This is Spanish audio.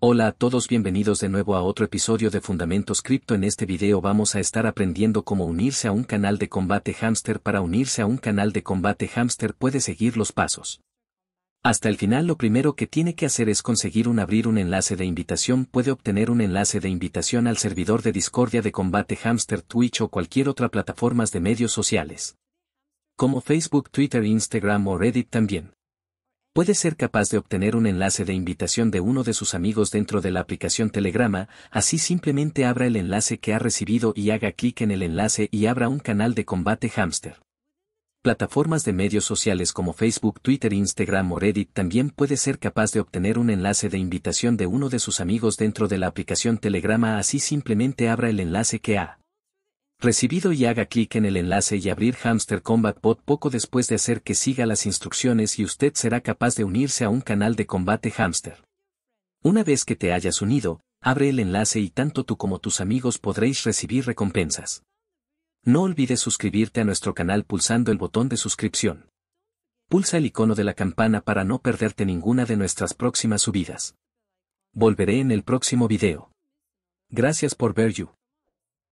Hola a todos bienvenidos de nuevo a otro episodio de Fundamentos Cripto en este video vamos a estar aprendiendo cómo unirse a un canal de combate hamster para unirse a un canal de combate hamster puede seguir los pasos. Hasta el final lo primero que tiene que hacer es conseguir un abrir un enlace de invitación puede obtener un enlace de invitación al servidor de discordia de combate hamster Twitch o cualquier otra plataforma de medios sociales. Como Facebook, Twitter, Instagram o Reddit también puede ser capaz de obtener un enlace de invitación de uno de sus amigos dentro de la aplicación Telegrama, así simplemente abra el enlace que ha recibido y haga clic en el enlace y abra un canal de combate hamster. Plataformas de medios sociales como Facebook, Twitter, Instagram o Reddit también puede ser capaz de obtener un enlace de invitación de uno de sus amigos dentro de la aplicación Telegrama así simplemente abra el enlace que ha Recibido y haga clic en el enlace y abrir Hamster Combat Bot poco después de hacer que siga las instrucciones y usted será capaz de unirse a un canal de combate hamster. Una vez que te hayas unido, abre el enlace y tanto tú como tus amigos podréis recibir recompensas. No olvides suscribirte a nuestro canal pulsando el botón de suscripción. Pulsa el icono de la campana para no perderte ninguna de nuestras próximas subidas. Volveré en el próximo video. Gracias por ver you.